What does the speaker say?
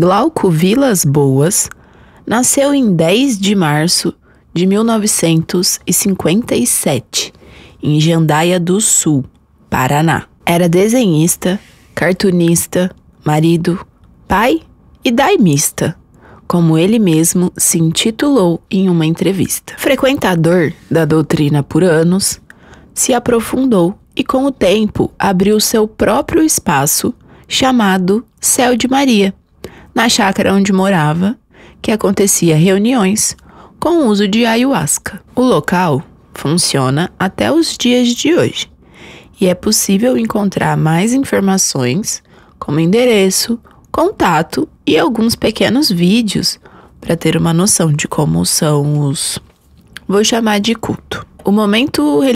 Glauco Vilas Boas nasceu em 10 de março de 1957, em Jandaia do Sul, Paraná. Era desenhista, cartunista, marido, pai e daimista, como ele mesmo se intitulou em uma entrevista. Frequentador da doutrina por anos, se aprofundou e, com o tempo, abriu seu próprio espaço chamado Céu de Maria, na chácara onde morava, que acontecia reuniões com o uso de ayahuasca. O local funciona até os dias de hoje e é possível encontrar mais informações, como endereço, contato e alguns pequenos vídeos para ter uma noção de como são os. Vou chamar de culto. O momento